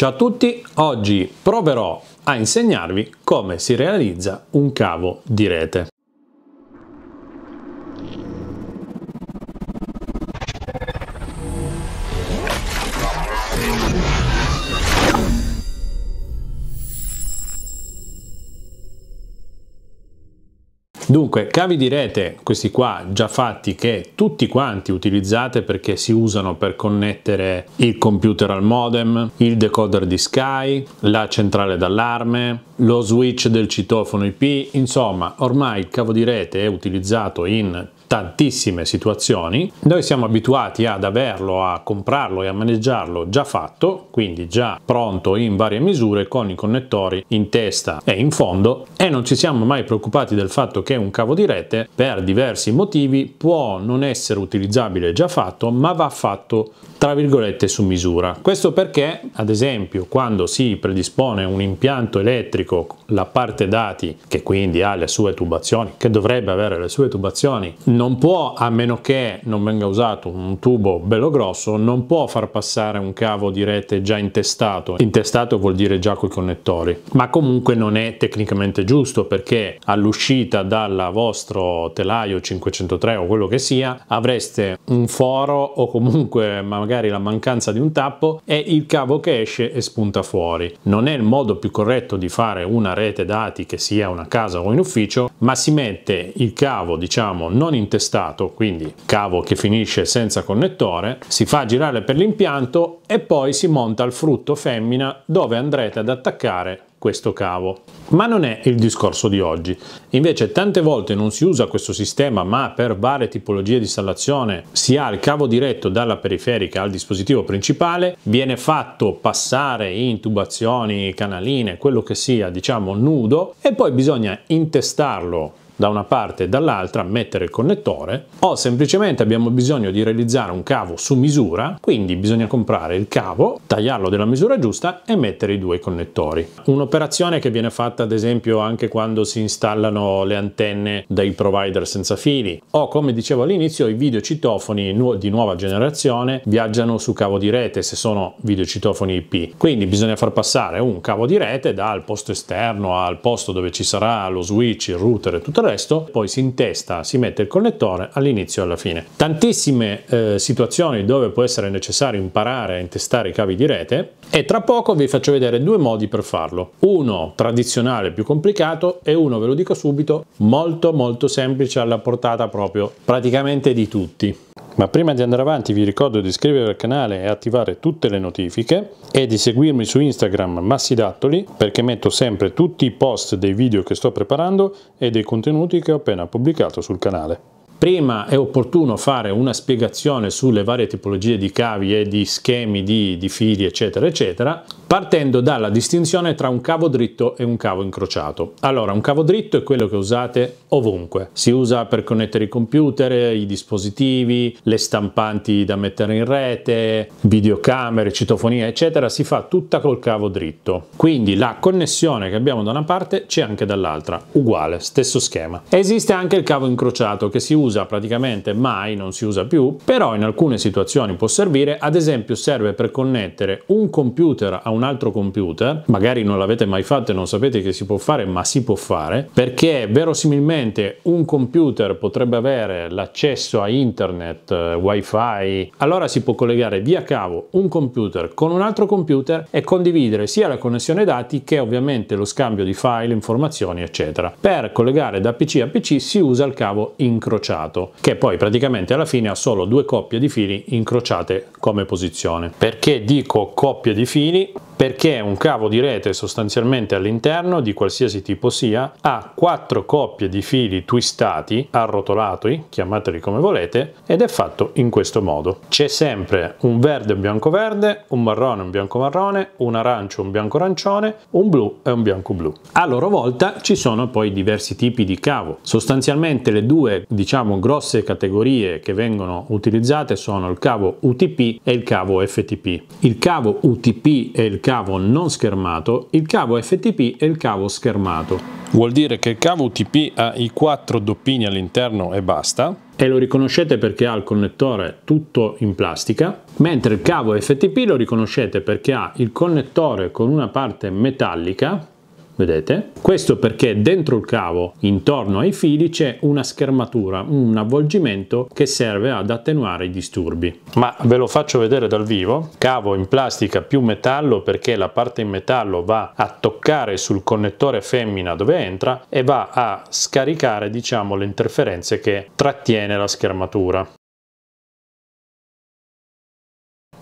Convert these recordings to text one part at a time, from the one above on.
Ciao a tutti, oggi proverò a insegnarvi come si realizza un cavo di rete. Dunque, cavi di rete, questi qua già fatti che tutti quanti utilizzate perché si usano per connettere il computer al modem, il decoder di Sky, la centrale d'allarme, lo switch del citofono IP, insomma, ormai il cavo di rete è utilizzato in tantissime situazioni. Noi siamo abituati ad averlo, a comprarlo e a maneggiarlo già fatto, quindi già pronto in varie misure con i connettori in testa e in fondo e non ci siamo mai preoccupati del fatto che un cavo di rete per diversi motivi può non essere utilizzabile già fatto ma va fatto tra virgolette su misura. Questo perché ad esempio quando si predispone un impianto elettrico la parte dati che quindi ha le sue tubazioni, che dovrebbe avere le sue tubazioni, non può, a meno che non venga usato un tubo bello grosso, non può far passare un cavo di rete già intestato. Intestato vuol dire già coi connettori, ma comunque non è tecnicamente giusto perché all'uscita dal vostro telaio 503 o quello che sia avreste un foro o comunque magari la mancanza di un tappo e il cavo che esce e spunta fuori. Non è il modo più corretto di fare una rete rete dati che sia una casa o in ufficio, ma si mette il cavo diciamo non intestato, quindi cavo che finisce senza connettore, si fa girare per l'impianto e poi si monta il frutto femmina dove andrete ad attaccare questo cavo. Ma non è il discorso di oggi. Invece tante volte non si usa questo sistema ma per varie tipologie di installazione si ha il cavo diretto dalla periferica al dispositivo principale, viene fatto passare intubazioni, canaline, quello che sia diciamo nudo e poi bisogna intestarlo da una parte e dall'altra, mettere il connettore, o semplicemente abbiamo bisogno di realizzare un cavo su misura, quindi bisogna comprare il cavo, tagliarlo della misura giusta e mettere i due connettori. Un'operazione che viene fatta ad esempio anche quando si installano le antenne dai provider senza fili o come dicevo all'inizio i videocitofoni di nuova generazione viaggiano su cavo di rete se sono videocitofoni IP. Quindi bisogna far passare un cavo di rete dal posto esterno al posto dove ci sarà lo switch, il router e tutta la resto poi si intesta, si mette il connettore all'inizio e alla fine. Tantissime eh, situazioni dove può essere necessario imparare a intestare i cavi di rete e tra poco vi faccio vedere due modi per farlo. Uno tradizionale più complicato e uno, ve lo dico subito, molto molto semplice alla portata proprio praticamente di tutti. Ma prima di andare avanti vi ricordo di iscrivervi al canale e attivare tutte le notifiche e di seguirmi su Instagram Massidattoli perché metto sempre tutti i post dei video che sto preparando e dei contenuti che ho appena pubblicato sul canale. Prima è opportuno fare una spiegazione sulle varie tipologie di cavi e di schemi di, di fili eccetera eccetera partendo dalla distinzione tra un cavo dritto e un cavo incrociato. Allora, un cavo dritto è quello che usate ovunque. Si usa per connettere i computer, i dispositivi, le stampanti da mettere in rete, videocamere, citofonia, eccetera. Si fa tutta col cavo dritto. Quindi la connessione che abbiamo da una parte c'è anche dall'altra. Uguale, stesso schema. Esiste anche il cavo incrociato che si usa praticamente mai, non si usa più, però in alcune situazioni può servire. Ad esempio serve per connettere un computer a un un altro computer, magari non l'avete mai fatto e non sapete che si può fare, ma si può fare, perché verosimilmente un computer potrebbe avere l'accesso a internet, eh, wifi, allora si può collegare via cavo un computer con un altro computer e condividere sia la connessione dati che ovviamente lo scambio di file, informazioni, eccetera. Per collegare da PC a PC si usa il cavo incrociato, che poi praticamente alla fine ha solo due coppie di fili incrociate come posizione. Perché dico coppie di fili? perché un cavo di rete sostanzialmente all'interno di qualsiasi tipo sia ha quattro coppie di fili twistati, arrotolati, chiamateli come volete, ed è fatto in questo modo. C'è sempre un verde un bianco verde, un marrone un bianco marrone, un arancio un bianco arancione, un blu e un bianco blu. A loro volta ci sono poi diversi tipi di cavo. Sostanzialmente le due, diciamo, grosse categorie che vengono utilizzate sono il cavo UTP e il cavo FTP. Il cavo UTP e il cavo cavo non schermato, il cavo FTP e il cavo schermato. Vuol dire che il cavo UTP ha i quattro doppini all'interno e basta. E lo riconoscete perché ha il connettore tutto in plastica, mentre il cavo FTP lo riconoscete perché ha il connettore con una parte metallica vedete? Questo perché dentro il cavo, intorno ai fili, c'è una schermatura, un avvolgimento che serve ad attenuare i disturbi. Ma ve lo faccio vedere dal vivo, cavo in plastica più metallo perché la parte in metallo va a toccare sul connettore femmina dove entra e va a scaricare diciamo le interferenze che trattiene la schermatura.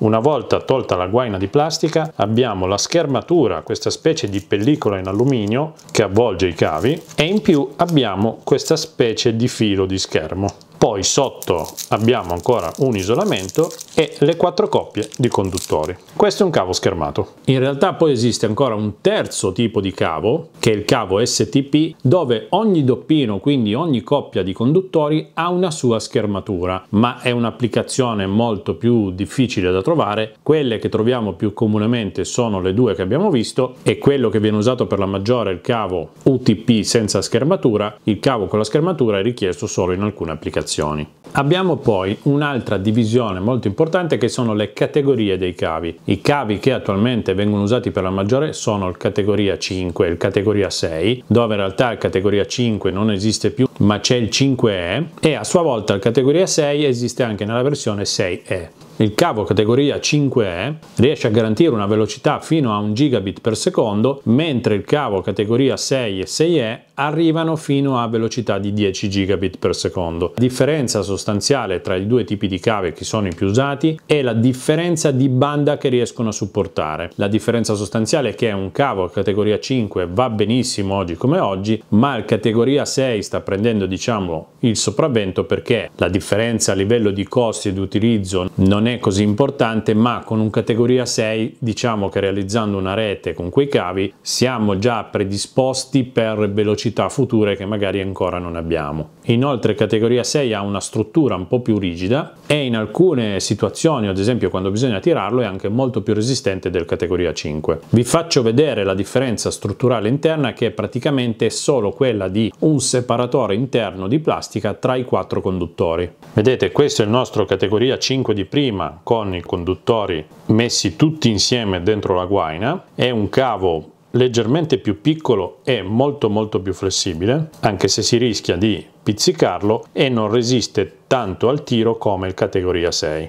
Una volta tolta la guaina di plastica abbiamo la schermatura, questa specie di pellicola in alluminio che avvolge i cavi e in più abbiamo questa specie di filo di schermo poi sotto abbiamo ancora un isolamento e le quattro coppie di conduttori. Questo è un cavo schermato. In realtà poi esiste ancora un terzo tipo di cavo, che è il cavo STP, dove ogni doppino, quindi ogni coppia di conduttori, ha una sua schermatura, ma è un'applicazione molto più difficile da trovare. Quelle che troviamo più comunemente sono le due che abbiamo visto e quello che viene usato per la maggiore è il cavo UTP senza schermatura, il cavo con la schermatura è richiesto solo in alcune applicazioni configurazioni. Abbiamo poi un'altra divisione molto importante che sono le categorie dei cavi. I cavi che attualmente vengono usati per la maggiore sono il categoria 5 e il categoria 6, dove in realtà il categoria 5 non esiste più, ma c'è il 5E e a sua volta il categoria 6 esiste anche nella versione 6E. Il cavo categoria 5E riesce a garantire una velocità fino a 1 gigabit per secondo, mentre il cavo categoria 6 e 6E arrivano fino a velocità di 10 gigabit per secondo. La differenza sostanziale tra i due tipi di cavi che sono i più usati è la differenza di banda che riescono a supportare. La differenza sostanziale è che un cavo categoria 5 va benissimo oggi come oggi, ma il categoria 6 sta prendendo diciamo il sopravvento perché la differenza a livello di costi di utilizzo non è è così importante, ma con un categoria 6 diciamo che realizzando una rete con quei cavi siamo già predisposti per velocità future che magari ancora non abbiamo. Inoltre categoria 6 ha una struttura un po' più rigida e in alcune situazioni, ad esempio quando bisogna tirarlo, è anche molto più resistente del categoria 5. Vi faccio vedere la differenza strutturale interna che è praticamente solo quella di un separatore interno di plastica tra i quattro conduttori. Vedete, questo è il nostro categoria 5 di prima prima con i conduttori messi tutti insieme dentro la guaina, è un cavo leggermente più piccolo e molto molto più flessibile, anche se si rischia di pizzicarlo e non resiste tanto al tiro come il categoria 6.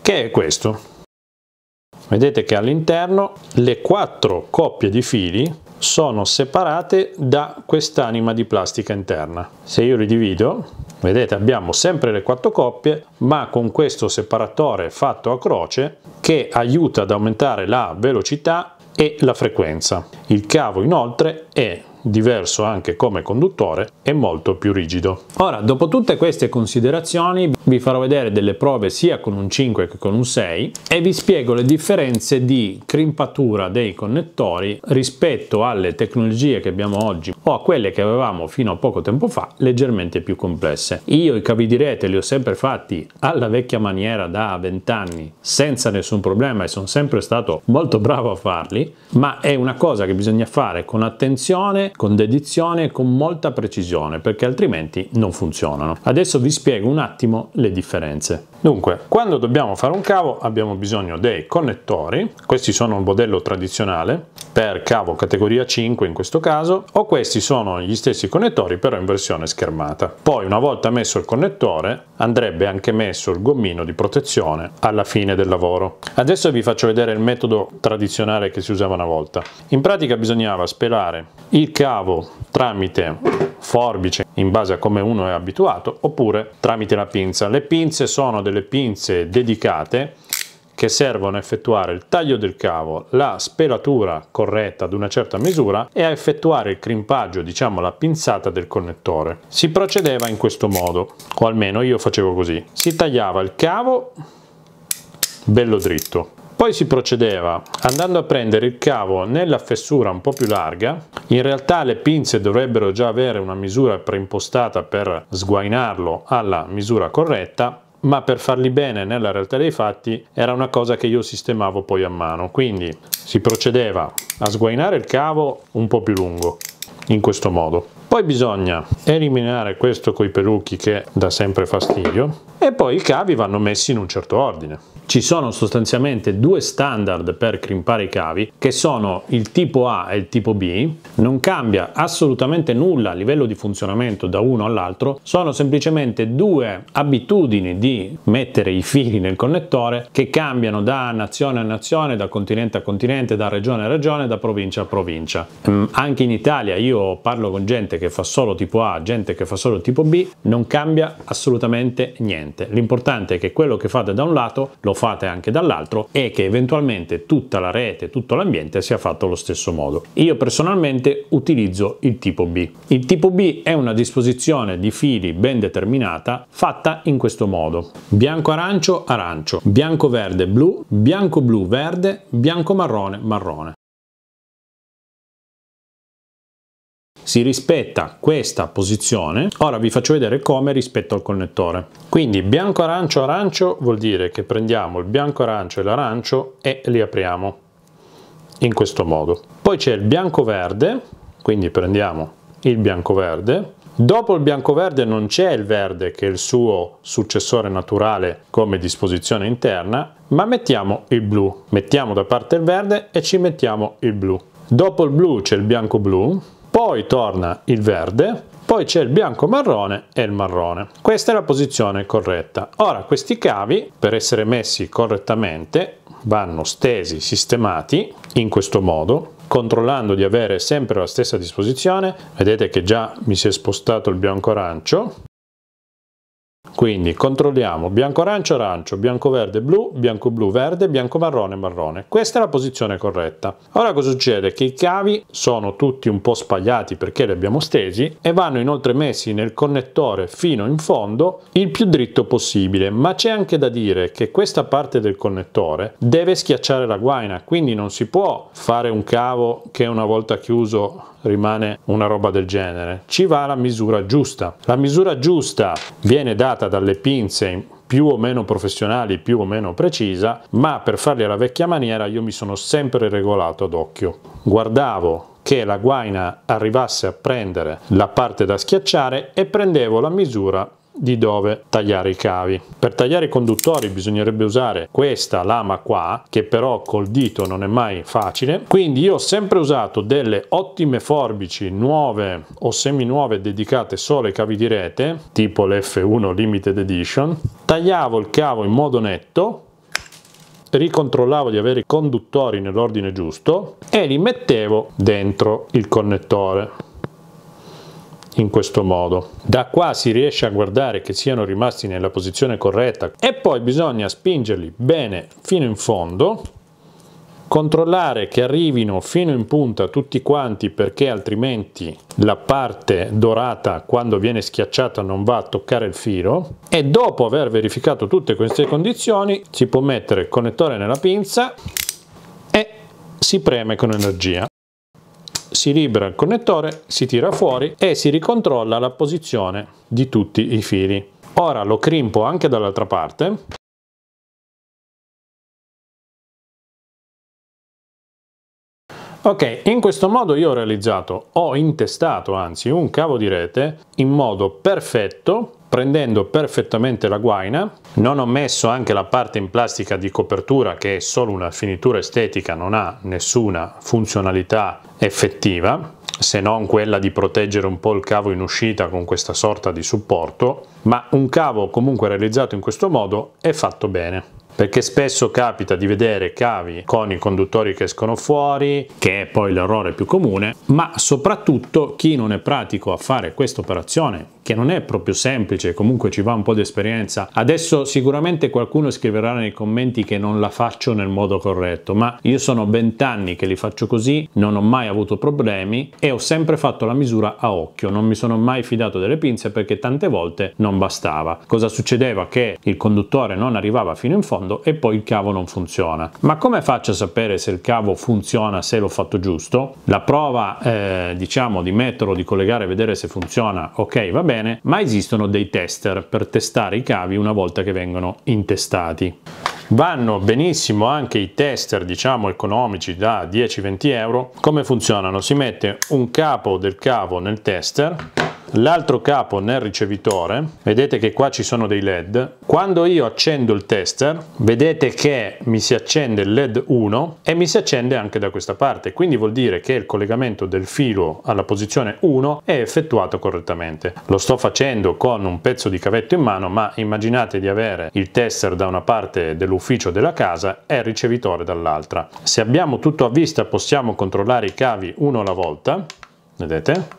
Che è questo? Vedete che all'interno le quattro coppie di fili sono separate da quest'anima di plastica interna. Se io li divido, Vedete abbiamo sempre le quattro coppie ma con questo separatore fatto a croce che aiuta ad aumentare la velocità e la frequenza. Il cavo inoltre è diverso anche come conduttore e molto più rigido. Ora, dopo tutte queste considerazioni vi farò vedere delle prove sia con un 5 che con un 6 e vi spiego le differenze di crimpatura dei connettori rispetto alle tecnologie che abbiamo oggi o a quelle che avevamo fino a poco tempo fa leggermente più complesse. Io i cavi di rete li ho sempre fatti alla vecchia maniera da 20 anni senza nessun problema e sono sempre stato molto bravo a farli ma è una cosa che bisogna fare con attenzione, con dedizione e con molta precisione perché altrimenti non funzionano. Adesso vi spiego un attimo le differenze. Dunque, quando dobbiamo fare un cavo abbiamo bisogno dei connettori, questi sono un modello tradizionale per cavo categoria 5 in questo caso, o questi sono gli stessi connettori però in versione schermata. Poi una volta messo il connettore andrebbe anche messo il gommino di protezione alla fine del lavoro. Adesso vi faccio vedere il metodo tradizionale che si usava una volta. In pratica bisognava spelare il cavo tramite forbice in base a come uno è abituato oppure tramite la pinza pinza. Le pinze sono delle pinze dedicate che servono a effettuare il taglio del cavo, la spelatura corretta ad una certa misura e a effettuare il crimpaggio, diciamo la pinzata del connettore. Si procedeva in questo modo, o almeno io facevo così. Si tagliava il cavo bello dritto. Poi si procedeva andando a prendere il cavo nella fessura un po' più larga, in realtà le pinze dovrebbero già avere una misura preimpostata per sguainarlo alla misura corretta, ma per farli bene nella realtà dei fatti era una cosa che io sistemavo poi a mano, quindi si procedeva a sguainare il cavo un po' più lungo, in questo modo. Poi bisogna eliminare questo coi peluchi che dà sempre fastidio e poi i cavi vanno messi in un certo ordine. Ci sono sostanzialmente due standard per crimpare i cavi che sono il tipo A e il tipo B, non cambia assolutamente nulla a livello di funzionamento da uno all'altro, sono semplicemente due abitudini di mettere i fili nel connettore che cambiano da nazione a nazione, da continente a continente, da regione a regione, da provincia a provincia. Anche in Italia io parlo con gente che fa solo tipo A, gente che fa solo tipo B, non cambia assolutamente niente. L'importante è che quello che fate da un lato lo fate anche dall'altro e che eventualmente tutta la rete, tutto l'ambiente sia fatto allo stesso modo. Io personalmente utilizzo il tipo B. Il tipo B è una disposizione di fili ben determinata fatta in questo modo. Bianco arancio arancio, bianco verde blu, bianco blu verde, bianco marrone marrone. si rispetta questa posizione. Ora vi faccio vedere come rispetto al connettore. Quindi bianco arancio arancio vuol dire che prendiamo il bianco arancio e l'arancio e li apriamo in questo modo. Poi c'è il bianco verde, quindi prendiamo il bianco verde. Dopo il bianco verde non c'è il verde che è il suo successore naturale come disposizione interna, ma mettiamo il blu. Mettiamo da parte il verde e ci mettiamo il blu. Dopo il blu c'è il bianco blu, poi torna il verde, poi c'è il bianco marrone e il marrone. Questa è la posizione corretta. Ora questi cavi, per essere messi correttamente, vanno stesi, sistemati in questo modo, controllando di avere sempre la stessa disposizione. Vedete che già mi si è spostato il bianco arancio quindi controlliamo bianco-arancio, arancio, bianco-verde, blu, bianco-blu, verde, bianco-marrone, marrone. Questa è la posizione corretta. Ora cosa succede? Che i cavi sono tutti un po' spagliati perché li abbiamo stesi e vanno inoltre messi nel connettore fino in fondo il più dritto possibile. Ma c'è anche da dire che questa parte del connettore deve schiacciare la guaina, quindi non si può fare un cavo che una volta chiuso rimane una roba del genere. Ci va la misura giusta. La misura giusta viene data tirata dalle pinze più o meno professionali, più o meno precisa, ma per farli alla vecchia maniera io mi sono sempre regolato ad occhio. Guardavo che la guaina arrivasse a prendere la parte da schiacciare e prendevo la misura di dove tagliare i cavi. Per tagliare i conduttori bisognerebbe usare questa lama qua, che però col dito non è mai facile. Quindi io ho sempre usato delle ottime forbici nuove o semi nuove dedicate solo ai cavi di rete, tipo l'F1 Limited Edition. Tagliavo il cavo in modo netto, ricontrollavo di avere i conduttori nell'ordine giusto e li mettevo dentro il connettore in questo modo. Da qua si riesce a guardare che siano rimasti nella posizione corretta e poi bisogna spingerli bene fino in fondo controllare che arrivino fino in punta tutti quanti perché altrimenti la parte dorata quando viene schiacciata non va a toccare il filo e dopo aver verificato tutte queste condizioni si può mettere il connettore nella pinza e si preme con energia si libera il connettore, si tira fuori e si ricontrolla la posizione di tutti i fili. Ora lo crimpo anche dall'altra parte. Ok, in questo modo io ho realizzato, ho intestato anzi un cavo di rete in modo perfetto prendendo perfettamente la guaina, non ho messo anche la parte in plastica di copertura che è solo una finitura estetica, non ha nessuna funzionalità effettiva se non quella di proteggere un po' il cavo in uscita con questa sorta di supporto, ma un cavo comunque realizzato in questo modo è fatto bene perché spesso capita di vedere cavi con i conduttori che escono fuori, che è poi l'errore più comune, ma soprattutto chi non è pratico a fare questa operazione, che non è proprio semplice, comunque ci va un po' di esperienza. Adesso sicuramente qualcuno scriverà nei commenti che non la faccio nel modo corretto, ma io sono vent'anni che li faccio così, non ho mai avuto problemi e ho sempre fatto la misura a occhio, non mi sono mai fidato delle pinze perché tante volte non bastava. Cosa succedeva? Che il conduttore non arrivava fino in fondo e poi il cavo non funziona. Ma come faccio a sapere se il cavo funziona, se l'ho fatto giusto? La prova, eh, diciamo, di metterlo, di collegare, vedere se funziona, ok, va bene bene, ma esistono dei tester per testare i cavi una volta che vengono intestati. Vanno benissimo anche i tester, diciamo, economici da 10-20 euro. Come funzionano? Si mette un capo del cavo nel tester l'altro capo nel ricevitore, vedete che qua ci sono dei led, quando io accendo il tester vedete che mi si accende il led 1 e mi si accende anche da questa parte, quindi vuol dire che il collegamento del filo alla posizione 1 è effettuato correttamente. Lo sto facendo con un pezzo di cavetto in mano ma immaginate di avere il tester da una parte dell'ufficio della casa e il ricevitore dall'altra. Se abbiamo tutto a vista possiamo controllare i cavi uno alla volta, vedete?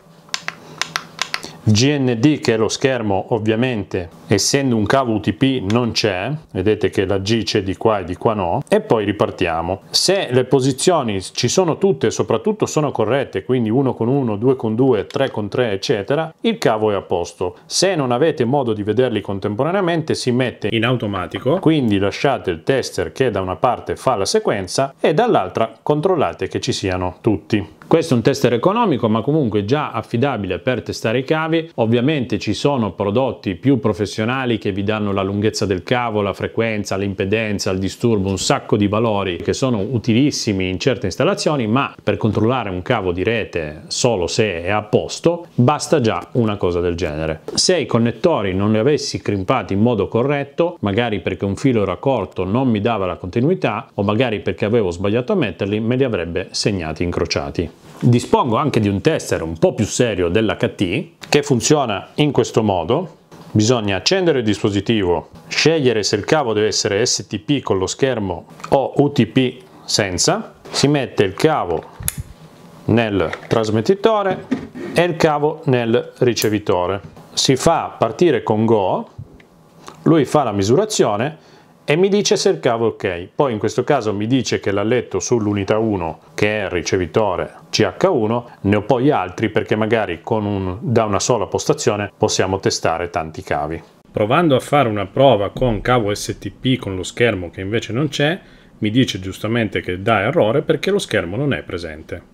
GND che è lo schermo ovviamente essendo un cavo UTP non c'è, vedete che la G c'è di qua e di qua no e poi ripartiamo. Se le posizioni ci sono tutte soprattutto sono corrette quindi 1 con 1, 2 con 2, 3 con 3 eccetera il cavo è a posto. Se non avete modo di vederli contemporaneamente si mette in automatico quindi lasciate il tester che da una parte fa la sequenza e dall'altra controllate che ci siano tutti. Questo è un tester economico ma comunque già affidabile per testare i cavi. Ovviamente ci sono prodotti più professionali che vi danno la lunghezza del cavo, la frequenza, l'impedenza, il disturbo, un sacco di valori che sono utilissimi in certe installazioni ma per controllare un cavo di rete solo se è a posto basta già una cosa del genere. Se i connettori non li avessi crimpati in modo corretto, magari perché un filo era corto non mi dava la continuità o magari perché avevo sbagliato a metterli, me li avrebbe segnati incrociati. Dispongo anche di un tester un po' più serio dell'HT che funziona in questo modo. Bisogna accendere il dispositivo, scegliere se il cavo deve essere STP con lo schermo o UTP senza. Si mette il cavo nel trasmettitore e il cavo nel ricevitore. Si fa partire con Go, lui fa la misurazione e mi dice se il cavo è ok. Poi in questo caso mi dice che l'ha letto sull'unità 1 che è il ricevitore CH1, ne ho poi altri perché magari un, da una sola postazione possiamo testare tanti cavi. Provando a fare una prova con cavo STP con lo schermo che invece non c'è, mi dice giustamente che dà errore perché lo schermo non è presente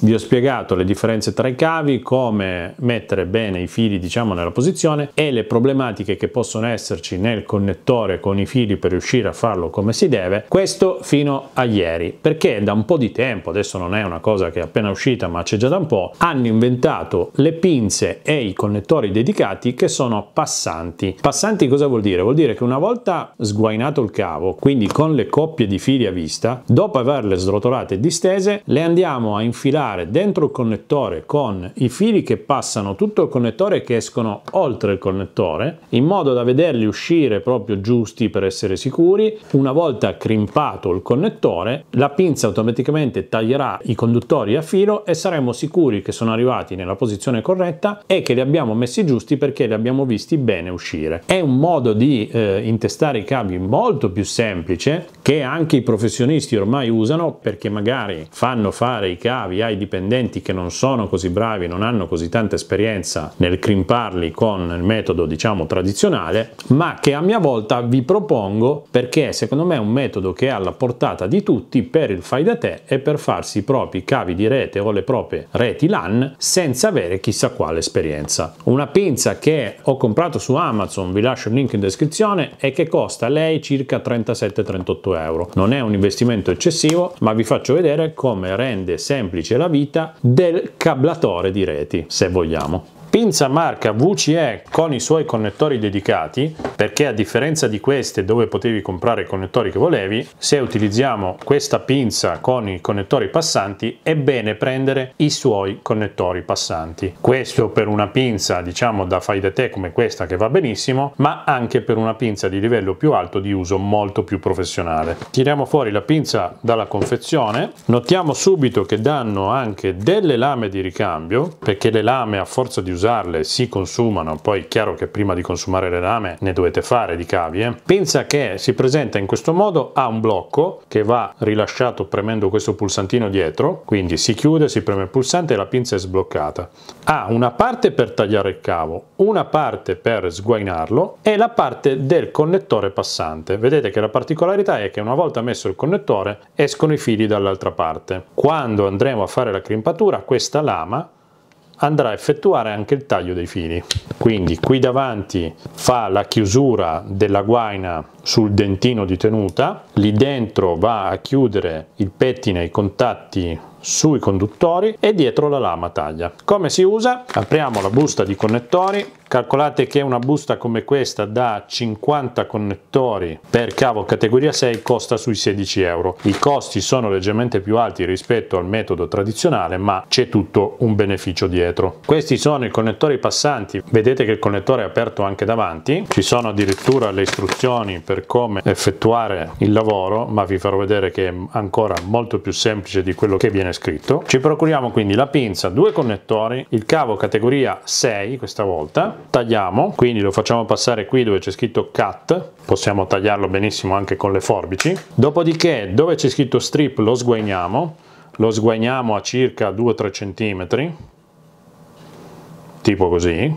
vi ho spiegato le differenze tra i cavi, come mettere bene i fili diciamo nella posizione e le problematiche che possono esserci nel connettore con i fili per riuscire a farlo come si deve, questo fino a ieri, perché da un po' di tempo, adesso non è una cosa che è appena uscita ma c'è già da un po', hanno inventato le pinze e i connettori dedicati che sono passanti. Passanti cosa vuol dire? Vuol dire che una volta sguainato il cavo, quindi con le coppie di fili a vista, dopo averle srotolate e distese, le andiamo a infilare entrare dentro il connettore con i fili che passano tutto il connettore e che escono oltre il connettore in modo da vederli uscire proprio giusti per essere sicuri. Una volta crimpato il connettore la pinza automaticamente taglierà i conduttori a filo e saremo sicuri che sono arrivati nella posizione corretta e che li abbiamo messi giusti perché li abbiamo visti bene uscire. È un modo di eh, intestare i cavi molto più semplice che anche i professionisti ormai usano perché magari fanno fare i cavi ai ai dipendenti che non sono così bravi, non hanno così tanta esperienza nel crimparli con il metodo diciamo tradizionale, ma che a mia volta vi propongo perché secondo me è un metodo che è alla portata di tutti per il fai da te e per farsi i propri cavi di rete o le proprie reti LAN senza avere chissà quale esperienza. Una pinza che ho comprato su Amazon, vi lascio il link in descrizione, e che costa lei circa 37-38 euro. Non è un investimento eccessivo, ma vi faccio vedere come rende semplice la vita del cablatore di reti, se vogliamo pinza marca VCE con i suoi connettori dedicati, perché a differenza di queste dove potevi comprare i connettori che volevi, se utilizziamo questa pinza con i connettori passanti è bene prendere i suoi connettori passanti. Questo per una pinza diciamo da fai da te come questa che va benissimo, ma anche per una pinza di livello più alto di uso molto più professionale. Tiriamo fuori la pinza dalla confezione, notiamo subito che danno anche delle lame di ricambio, perché le lame a forza di usare usarle si consumano, poi è chiaro che prima di consumare le lame ne dovete fare di cavie, eh. pensa che si presenta in questo modo ha un blocco che va rilasciato premendo questo pulsantino dietro, quindi si chiude, si preme il pulsante e la pinza è sbloccata. Ha una parte per tagliare il cavo, una parte per sguainarlo e la parte del connettore passante. Vedete che la particolarità è che una volta messo il connettore escono i fili dall'altra parte. Quando andremo a fare la crimpatura questa lama andrà a effettuare anche il taglio dei fili quindi qui davanti fa la chiusura della guaina sul dentino di tenuta, lì dentro va a chiudere il pettine e i contatti sui conduttori e dietro la lama taglia. Come si usa? Apriamo la busta di connettori, calcolate che una busta come questa da 50 connettori per cavo categoria 6 costa sui 16 euro. I costi sono leggermente più alti rispetto al metodo tradizionale ma c'è tutto un beneficio dietro. Questi sono i connettori passanti, vedete che il connettore è aperto anche davanti, ci sono addirittura le istruzioni per per come effettuare il lavoro, ma vi farò vedere che è ancora molto più semplice di quello che viene scritto. Ci procuriamo quindi la pinza, due connettori, il cavo categoria 6 questa volta, tagliamo, quindi lo facciamo passare qui dove c'è scritto cut, possiamo tagliarlo benissimo anche con le forbici, dopodiché dove c'è scritto strip lo sguainiamo, lo sguainiamo a circa 2-3 cm, tipo così,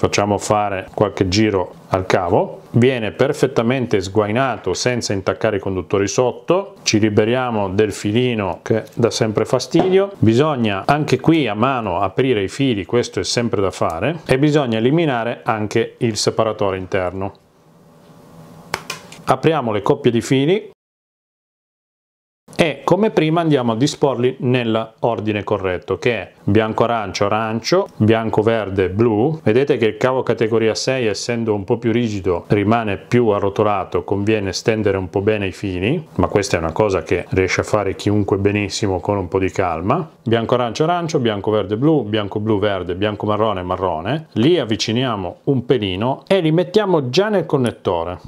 facciamo fare qualche giro al cavo, viene perfettamente sguainato senza intaccare i conduttori sotto, ci liberiamo del filino che dà sempre fastidio, bisogna anche qui a mano aprire i fili, questo è sempre da fare, e bisogna eliminare anche il separatore interno. Apriamo le coppie di fili e come prima andiamo a disporli nell'ordine corretto che è bianco arancio arancio bianco verde blu vedete che il cavo categoria 6 essendo un po più rigido rimane più arrotolato conviene stendere un po bene i fini ma questa è una cosa che riesce a fare chiunque benissimo con un po di calma bianco arancio arancio bianco verde blu bianco blu verde bianco marrone marrone li avviciniamo un pelino e li mettiamo già nel connettore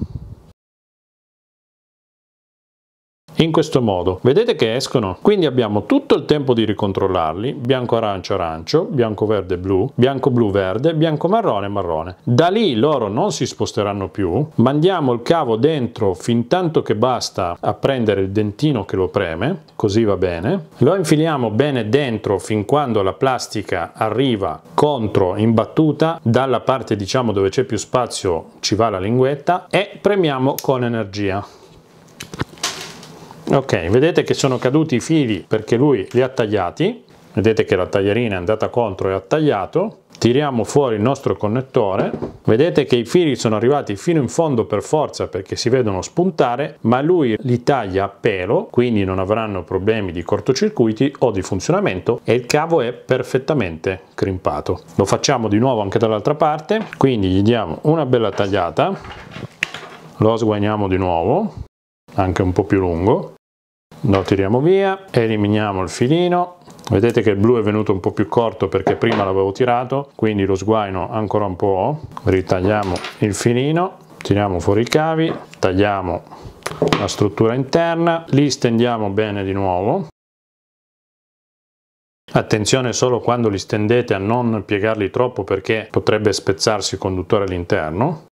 in questo modo. Vedete che escono? Quindi abbiamo tutto il tempo di ricontrollarli, bianco arancio arancio, bianco verde blu, bianco blu verde, bianco marrone marrone. Da lì loro non si sposteranno più, mandiamo il cavo dentro fin tanto che basta a prendere il dentino che lo preme, così va bene. Lo infiliamo bene dentro fin quando la plastica arriva contro in battuta, dalla parte diciamo dove c'è più spazio ci va la linguetta e premiamo con energia ok vedete che sono caduti i fili perché lui li ha tagliati vedete che la taglierina è andata contro e ha tagliato tiriamo fuori il nostro connettore vedete che i fili sono arrivati fino in fondo per forza perché si vedono spuntare ma lui li taglia a pelo quindi non avranno problemi di cortocircuiti o di funzionamento e il cavo è perfettamente crimpato lo facciamo di nuovo anche dall'altra parte quindi gli diamo una bella tagliata lo sguainiamo di nuovo anche un po' più lungo lo tiriamo via eliminiamo il filino vedete che il blu è venuto un po più corto perché prima l'avevo tirato quindi lo sguaino ancora un po ritagliamo il filino tiriamo fuori i cavi tagliamo la struttura interna li stendiamo bene di nuovo Attenzione solo quando li stendete a non piegarli troppo perché potrebbe spezzarsi il conduttore all'interno.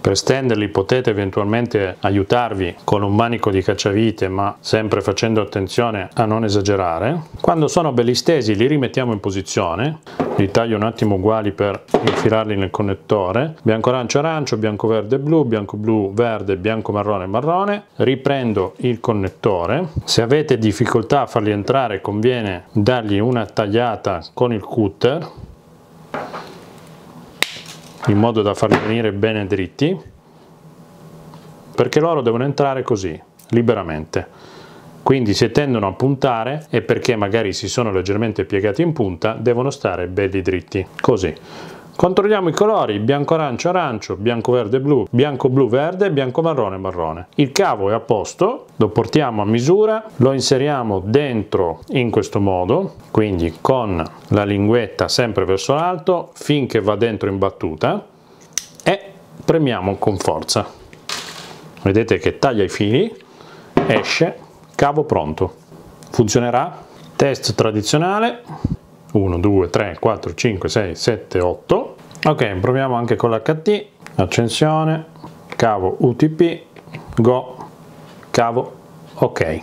Per stenderli potete eventualmente aiutarvi con un manico di cacciavite ma sempre facendo attenzione a non esagerare. Quando sono belli stesi li rimettiamo in posizione, li taglio un attimo uguali per infilarli nel connettore, bianco arancio arancio, bianco verde blu, bianco blu verde, bianco marrone marrone, riprendo il connettore, se avete difficoltà a farli entrare conviene dargli una tagliata con il cutter in modo da farli venire bene dritti perché loro devono entrare così, liberamente. Quindi se tendono a puntare è perché magari si sono leggermente piegati in punta, devono stare belli dritti, così. Controlliamo i colori bianco-arancio, arancio, bianco-verde-blu, bianco-blu-verde, bianco-marrone-marrone. Il cavo è a posto, lo portiamo a misura, lo inseriamo dentro in questo modo, quindi con la linguetta sempre verso l'alto finché va dentro in battuta e premiamo con forza. Vedete che taglia i fili, esce, cavo pronto. Funzionerà? Test tradizionale, 1, 2, 3, 4, 5, 6, 7, 8. Ok, proviamo anche con l'HT, accensione, cavo UTP, Go, cavo, ok.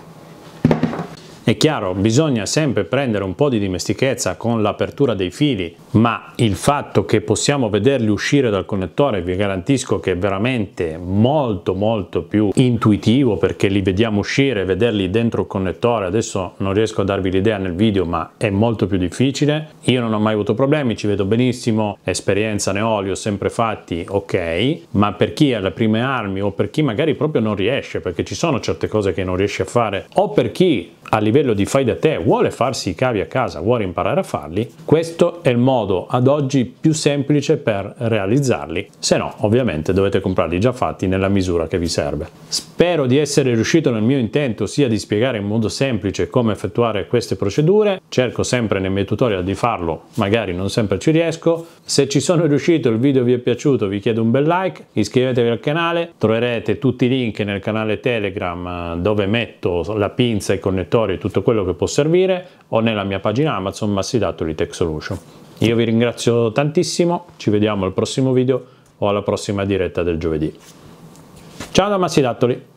È chiaro, bisogna sempre prendere un po' di dimestichezza con l'apertura dei fili, ma il fatto che possiamo vederli uscire dal connettore vi garantisco che è veramente molto molto più intuitivo perché li vediamo uscire, vederli dentro il connettore, adesso non riesco a darvi l'idea nel video ma è molto più difficile. Io non ho mai avuto problemi, ci vedo benissimo, esperienza ne ho, li ho sempre fatti, ok, ma per chi ha le prime armi o per chi magari proprio non riesce perché ci sono certe cose che non riesce a fare o per chi a livello livello di fai da te, vuole farsi i cavi a casa, vuole imparare a farli, questo è il modo ad oggi più semplice per realizzarli, se no ovviamente dovete comprarli già fatti nella misura che vi serve. Spero di essere riuscito nel mio intento sia di spiegare in modo semplice come effettuare queste procedure, cerco sempre nei miei tutorial di farlo, magari non sempre ci riesco. Se ci sono riuscito e il video vi è piaciuto vi chiedo un bel like, iscrivetevi al canale, troverete tutti i link nel canale Telegram eh, dove metto la pinza, i connettori e tutto quello che può servire o nella mia pagina Amazon Massidatoli Tech Solution. Io vi ringrazio tantissimo, ci vediamo al prossimo video o alla prossima diretta del giovedì. Ciao da Massidattoli!